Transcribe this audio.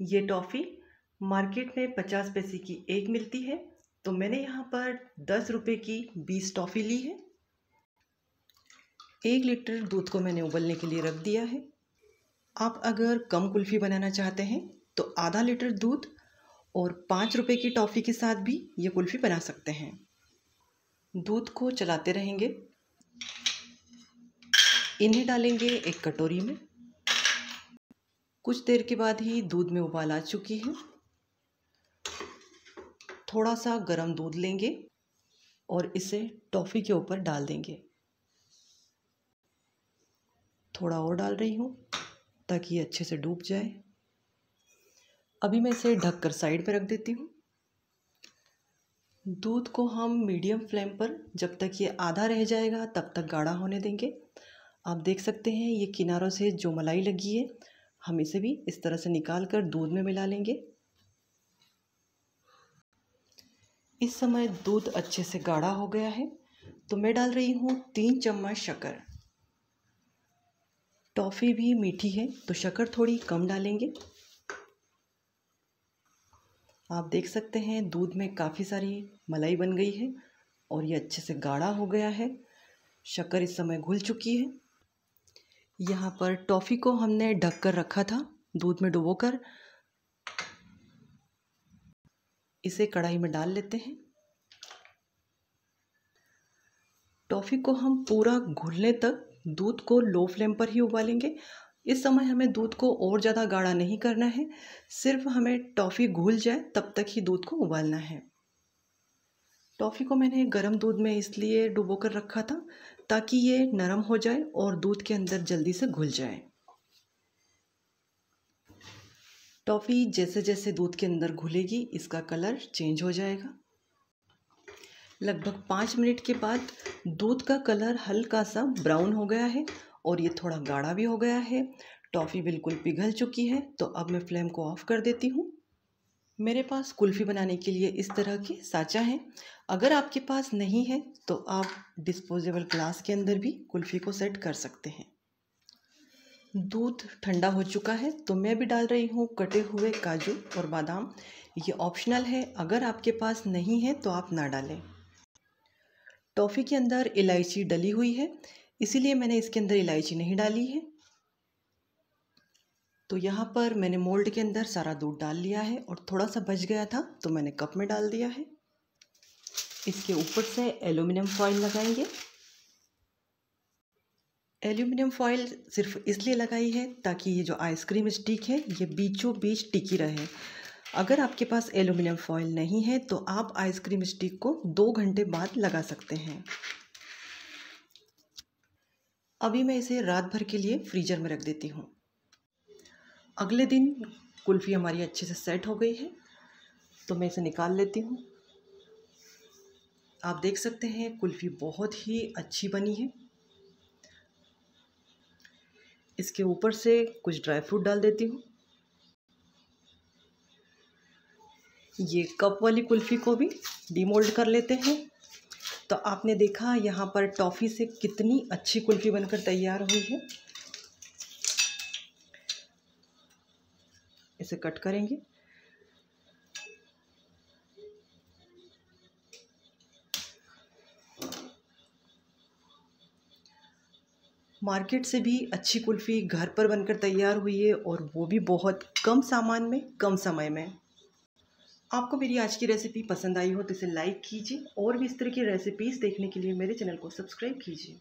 ये toffee market में पचास पैसे की एक मिलती है तो मैंने यहाँ पर दस रुपये की बीस टॉफ़ी ली है एक लीटर दूध को मैंने उबलने के लिए रख दिया है आप अगर कम कुल्फ़ी बनाना चाहते हैं तो आधा लीटर दूध और पाँच रुपये की टॉफ़ी के साथ भी ये कुल्फ़ी बना सकते हैं दूध को चलाते रहेंगे इन्हें डालेंगे एक कटोरी में कुछ देर के बाद ही दूध में उबाल आ चुकी है थोड़ा सा गरम दूध लेंगे और इसे टॉफ़ी के ऊपर डाल देंगे थोड़ा और डाल रही हूँ ताकि ये अच्छे से डूब जाए अभी मैं इसे ढक कर साइड पर रख देती हूँ दूध को हम मीडियम फ्लेम पर जब तक ये आधा रह जाएगा तब तक गाढ़ा होने देंगे आप देख सकते हैं ये किनारों से जो मलाई लगी है हम इसे भी इस तरह से निकाल कर दूध में मिला लेंगे इस समय दूध अच्छे से गाढ़ा हो गया है तो मैं डाल रही हूँ तीन चम्मच शक्कर टॉफ़ी भी मीठी है तो शक्कर थोड़ी कम डालेंगे आप देख सकते हैं दूध में काफ़ी सारी मलाई बन गई है और ये अच्छे से गाढ़ा हो गया है शक्कर इस समय घुल चुकी है यहाँ पर टॉफ़ी को हमने ढक कर रखा था दूध में डुबो कर इसे कढ़ाई में डाल लेते हैं टॉफ़ी को हम पूरा घुलने तक दूध को लो फ्लेम पर ही उबालेंगे इस समय हमें दूध को और ज़्यादा गाढ़ा नहीं करना है सिर्फ हमें टॉफ़ी घुल जाए तब तक ही दूध को उबालना है टॉफ़ी को मैंने गर्म दूध में इसलिए डुबो कर रखा था ताकि ये नरम हो जाए और दूध के अंदर जल्दी से घुल जाए टॉफ़ी जैसे जैसे दूध के अंदर घुलेगी इसका कलर चेंज हो जाएगा लगभग पाँच मिनट के बाद दूध का कलर हल्का सा ब्राउन हो गया है और ये थोड़ा गाढ़ा भी हो गया है टॉफ़ी बिल्कुल पिघल चुकी है तो अब मैं फ्लेम को ऑफ़ कर देती हूँ मेरे पास कुल्फ़ी बनाने के लिए इस तरह के साँचा हैं अगर आपके पास नहीं है तो आप डिस्पोजेबल ग्लास के अंदर भी कुल्फ़ी को सेट कर सकते हैं दूध ठंडा हो चुका है तो मैं भी डाल रही हूँ कटे हुए काजू और बादाम ये ऑप्शनल है अगर आपके पास नहीं है तो आप ना डालें टॉफ़ी के अंदर इलायची डली हुई है इसीलिए मैंने इसके अंदर इलायची नहीं डाली है तो यहाँ पर मैंने मोल्ड के अंदर सारा दूध डाल लिया है और थोड़ा सा बच गया था तो मैंने कप में डाल दिया है इसके ऊपर से एल्यूमिनियम फॉइल लगाएंगे एल्यूमिनियम फॉइल सिर्फ इसलिए लगाई है ताकि ये जो आइसक्रीम स्टिक है ये बीचों बीच टिकी रहे अगर आपके पास एल्यूमिनियम फॉइल नहीं है तो आप आइसक्रीम स्टिक को दो घंटे बाद लगा सकते हैं अभी मैं इसे रात भर के लिए फ्रीजर में रख देती हूँ अगले दिन कुल्फ़ी हमारी अच्छे से सेट हो गई है तो मैं इसे निकाल लेती हूँ आप देख सकते हैं कुल्फ़ी बहुत ही अच्छी बनी है इसके ऊपर से कुछ ड्राई फ्रूट डाल देती हूँ ये कप वाली कुल्फ़ी को भी डीमोल्ड कर लेते हैं तो आपने देखा यहाँ पर टॉफ़ी से कितनी अच्छी कुल्फ़ी बनकर तैयार हुई है इसे कट करेंगे मार्केट से भी अच्छी कुल्फ़ी घर पर बनकर तैयार हुई है और वो भी बहुत कम सामान में कम समय में आपको मेरी आज की रेसिपी पसंद आई हो तो इसे लाइक कीजिए और भी इस तरह की रेसिपीज़ देखने के लिए मेरे चैनल को सब्सक्राइब कीजिए